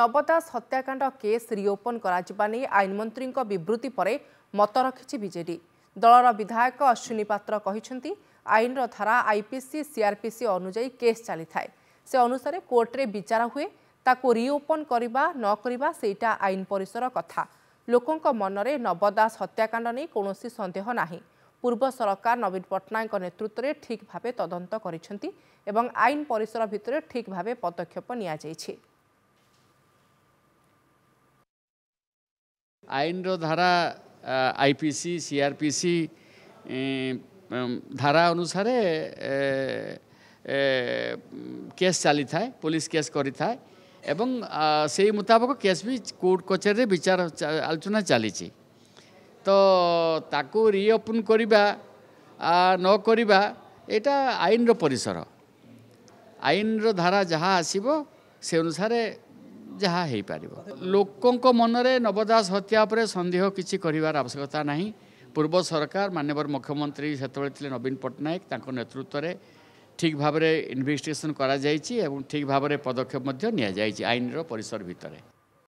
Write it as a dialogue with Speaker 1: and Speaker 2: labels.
Speaker 1: নবদাস হত্যাকাণ্ড কেস রিওপন করা আইনমন্ত্রী বিবৃতি পরে মত রাখি বিজেডি দলর বিধায়ক অশ্বিনী পাত্র আইনর ধারা আইপিসি সিআরপিসি অনুযায়ী কেস চাল থাকে সে অনুসারে কোর্টরে বিচার হুয়ে তাকে রিওপন করা নকরা সেইটা আইন পরিসর কথা লোক ମନରେ নবদাস হত্যাকাণ্ড নিয়ে কোণী সন্দেহ না পূর্ব সরকার নবীন ନବୀନ নেতৃত্বে ঠিকভাবে তদন্ত করেছেন এবং আইন পরিসর ভিতরে ঠিকভাবে পদক্ষেপ নিয়ে
Speaker 2: ଆଇନର ଧାରା ଆଇପିସି ସିଆର୍ପିସି ଧାରା ଅନୁସାରେ କେସ୍ ଚାଲିଥାଏ ପୋଲିସ କେସ୍ କରିଥାଏ ଏବଂ ସେଇ ମୁତାବକ କେସ୍ ବି କୋର୍ଟ କଚେରୀରେ ବିଚାର ଆଲୋଚନା ଚାଲିଛି ତ ତାକୁ ରିଓପନ୍ କରିବା ନ କରିବା ଏଇଟା ଆଇନର ପରିସର ଆଇନର ଧାରା ଯାହା ଆସିବ ସେ ଅନୁସାରେ ଯାହା ହୋଇପାରିବ ଲୋକଙ୍କ ମନରେ ନବଦାସ ହତ୍ୟା ଉପରେ ସନ୍ଦେହ କିଛି କରିବାର ଆବଶ୍ୟକତା ନାହିଁ ପୂର୍ବ ସରକାର ମାନ୍ୟବର ମୁଖ୍ୟମନ୍ତ୍ରୀ ସେତେବେଳେ ଥିଲେ ନବୀନ ପଟ୍ଟନାୟକ ତାଙ୍କ ନେତୃତ୍ୱରେ ଠିକ୍ ଭାବରେ ଇନଭେଷ୍ଟିଗେସନ୍ କରାଯାଇଛି ଏବଂ ଠିକ୍ ଭାବରେ ପଦକ୍ଷେପ ମଧ୍ୟ ନିଆଯାଇଛି ଆଇନର ପରିସର ଭିତରେ